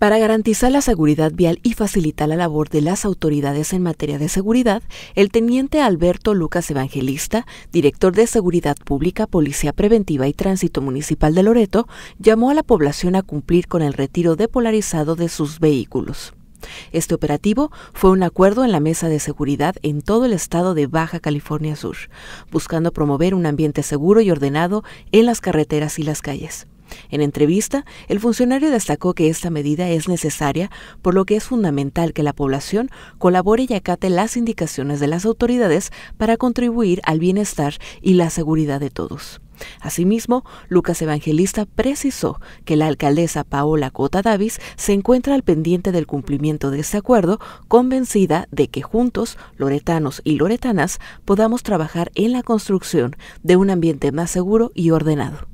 Para garantizar la seguridad vial y facilitar la labor de las autoridades en materia de seguridad, el teniente Alberto Lucas Evangelista, director de Seguridad Pública, Policía Preventiva y Tránsito Municipal de Loreto, llamó a la población a cumplir con el retiro depolarizado de sus vehículos. Este operativo fue un acuerdo en la mesa de seguridad en todo el estado de Baja California Sur, buscando promover un ambiente seguro y ordenado en las carreteras y las calles. En entrevista, el funcionario destacó que esta medida es necesaria, por lo que es fundamental que la población colabore y acate las indicaciones de las autoridades para contribuir al bienestar y la seguridad de todos. Asimismo, Lucas Evangelista precisó que la alcaldesa Paola Cota Davis se encuentra al pendiente del cumplimiento de este acuerdo, convencida de que juntos, loretanos y loretanas, podamos trabajar en la construcción de un ambiente más seguro y ordenado.